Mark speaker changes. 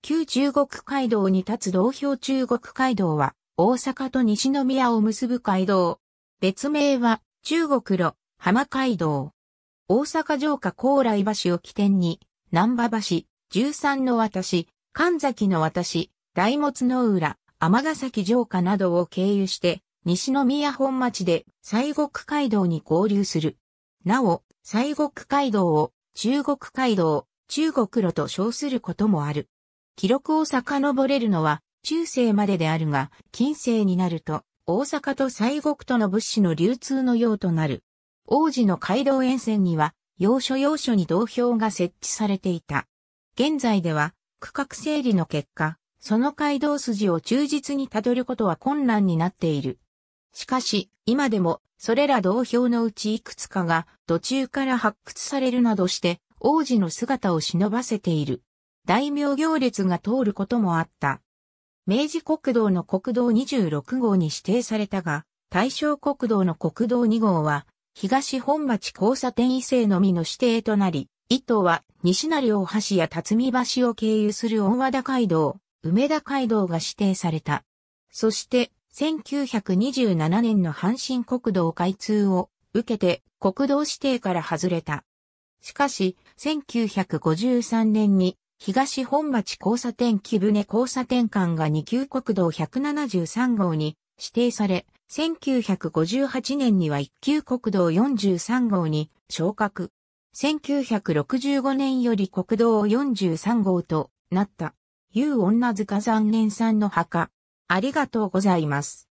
Speaker 1: 旧
Speaker 2: 中国街道に立つ道標中国街道は、大阪と西宮を結ぶ街道。別名は、中国路、浜街道。大阪城下高来橋を起点に、南波橋、十三の渡し、神崎の渡し、大物の浦、天崎城下などを経由して、西宮本町で西国街道に合流する。なお、西国街道を中国街道、中国路と称することもある。記録を遡れるのは中世までであるが、近世になると大阪と西国との物資の流通のようとなる。王子の街道沿線には、要所要所に道標が設置されていた。現在では、区画整理の結果、その街道筋を忠実にたどることは困難になっている。しかし、今でも、それら道標のうちいくつかが、途中から発掘されるなどして、王子の姿を忍ばせている。大名行列が通ることもあった。明治国道の国道26号に指定されたが、大正国道の国道2号は、東本町交差点異性のみの指定となり、伊藤は西成大橋や辰巳橋を経由する大和田街道、梅田街道が指定された。そして、1927年の阪神国道開通を受けて国道指定から外れた。しかし、1953年に東本町交差点木舟交差点間が2級国道173号に指定され、1958年には1級国道43号に昇格。1965年より国道43号となった。ゆう女塚残念さんの墓。ありがとうございます。